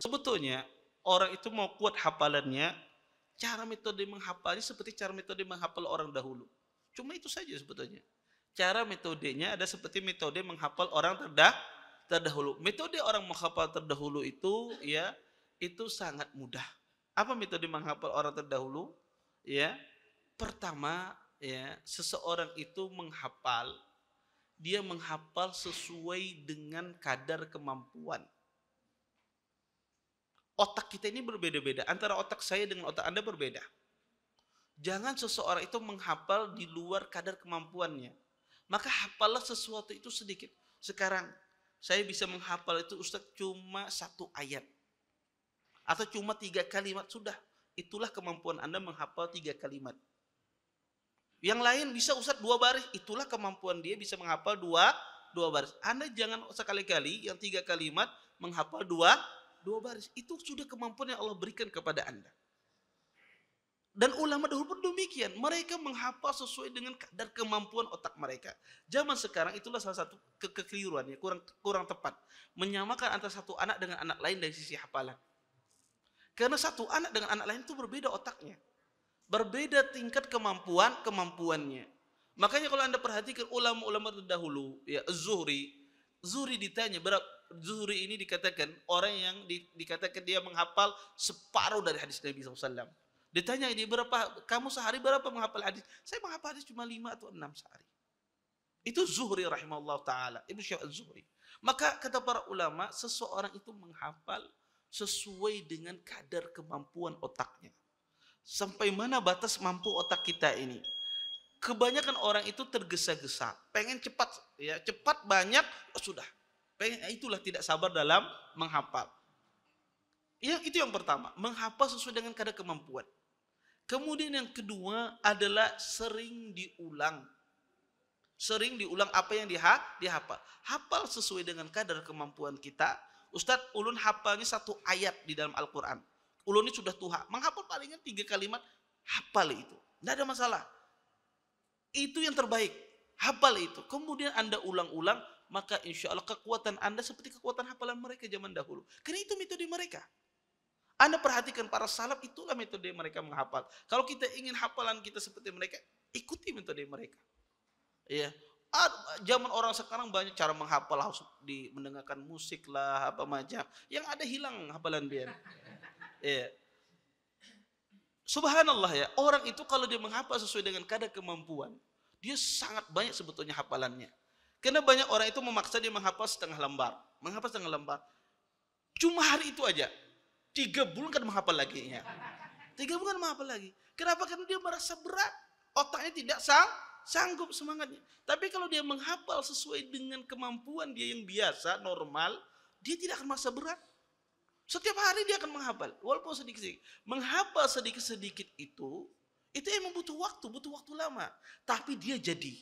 Sebetulnya orang itu mau kuat hafalannya, cara metode menghafalnya seperti cara metode menghafal orang dahulu. Cuma itu saja sebetulnya. Cara metodenya ada seperti metode menghafal orang terdah terdahulu. Metode orang menghafal terdahulu itu ya itu sangat mudah. Apa metode menghafal orang terdahulu? Ya, pertama ya seseorang itu menghafal dia menghafal sesuai dengan kadar kemampuan. Otak kita ini berbeda-beda. Antara otak saya dengan otak Anda berbeda. Jangan seseorang itu menghafal di luar kadar kemampuannya. Maka hafallah sesuatu itu sedikit. Sekarang saya bisa menghafal itu Ustadz cuma satu ayat. Atau cuma tiga kalimat. Sudah. Itulah kemampuan Anda menghafal tiga kalimat. Yang lain bisa Ustadz dua baris. Itulah kemampuan dia bisa menghafal dua dua baris. Anda jangan sekali-kali yang tiga kalimat menghafal dua dua baris. Itu sudah kemampuan yang Allah berikan kepada anda. Dan ulama dahulu pun demikian. Mereka menghafal sesuai dengan kadar kemampuan otak mereka. Zaman sekarang itulah salah satu ke kekeliruannya, kurang kurang tepat. Menyamakan antara satu anak dengan anak lain dari sisi hafalan. Karena satu anak dengan anak lain itu berbeda otaknya. Berbeda tingkat kemampuan, kemampuannya. Makanya kalau Anda perhatikan ulama-ulama terdahulu, ya zuhri Zuri ditanya, berapa Zuhri ini dikatakan orang yang di, dikatakan dia menghafal separuh dari hadis Nabi SAW. Ditanya ini berapa, kamu sehari berapa menghafal hadis? Saya menghafal hadis cuma lima atau enam sehari. Itu Zuhri rahimahullah ta'ala. Ibnu Syekh Zuhri. Maka kata para ulama, seseorang itu menghafal sesuai dengan kadar kemampuan otaknya. Sampai mana batas mampu otak kita ini? kebanyakan orang itu tergesa-gesa, pengen cepat, ya cepat banyak oh, sudah. Pengen ya, itulah tidak sabar dalam menghafal. Ya, itu yang pertama, menghafal sesuai dengan kadar kemampuan. Kemudian yang kedua adalah sering diulang. Sering diulang apa yang diha, dihafal. Hafal sesuai dengan kadar kemampuan kita. Ustadz ulun hafalnya satu ayat di dalam Al-Quran. Ulun ini sudah tuha. Menghafal palingnya tiga kalimat, hafal itu. Tidak ada masalah itu yang terbaik. Hafal itu. Kemudian Anda ulang-ulang, maka insya Allah kekuatan Anda seperti kekuatan hafalan mereka zaman dahulu. Karena itu metode mereka. Anda perhatikan para salaf itulah metode mereka menghafal. Kalau kita ingin hafalan kita seperti mereka, ikuti metode mereka. Ya, zaman orang sekarang banyak cara menghafal harus di mendengarkan musik lah apa macam yang ada hilang hafalan dia ya Subhanallah ya, orang itu kalau dia menghafal sesuai dengan kadar kemampuan, dia sangat banyak sebetulnya hafalannya. Karena banyak orang itu memaksa dia menghafal setengah lembar. Menghafal setengah lembar. Cuma hari itu aja. Tiga bulan kan menghafal lagi. Ya. Tiga bulan menghafal lagi. Kenapa? Karena dia merasa berat. Otaknya tidak sang, sanggup semangatnya. Tapi kalau dia menghafal sesuai dengan kemampuan dia yang biasa, normal, dia tidak akan merasa berat. Setiap hari dia akan menghafal, walaupun sedikit-sedikit. Menghafal sedikit-sedikit itu, itu yang butuh waktu, butuh waktu lama. Tapi dia jadi.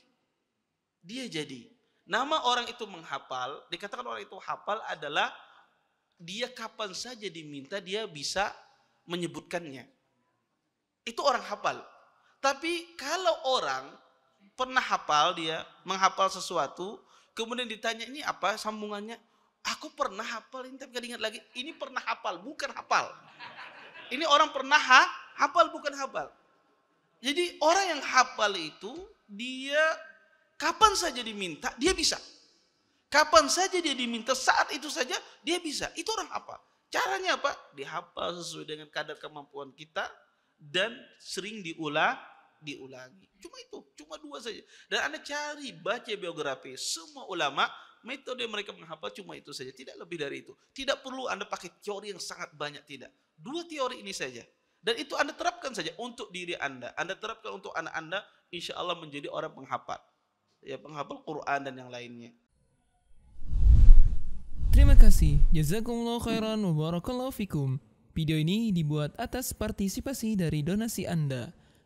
Dia jadi. Nama orang itu menghafal, dikatakan orang itu hafal adalah dia kapan saja diminta dia bisa menyebutkannya. Itu orang hafal. Tapi kalau orang pernah hafal dia, menghafal sesuatu, kemudian ditanya ini apa sambungannya? Aku pernah hafal, ini tapi gak ingat lagi. Ini pernah hafal, bukan hafal. Ini orang pernah ha, hafal, bukan hafal. Jadi orang yang hafal itu, dia kapan saja diminta, dia bisa. Kapan saja dia diminta, saat itu saja dia bisa. Itu orang hafal. Caranya apa? Dihafal sesuai dengan kadar kemampuan kita dan sering diulang diulangi. Cuma itu, cuma dua saja. Dan Anda cari, baca biografi semua ulama, metode mereka menghafal cuma itu saja, tidak lebih dari itu. Tidak perlu Anda pakai teori yang sangat banyak, tidak. Dua teori ini saja. Dan itu Anda terapkan saja untuk diri Anda. Anda terapkan untuk anak Anda, insya Allah menjadi orang penghafal. Ya, penghafal Quran dan yang lainnya. Terima kasih. Jazakumullah khairan wa barakallahu fikum. Video ini dibuat atas partisipasi dari donasi Anda.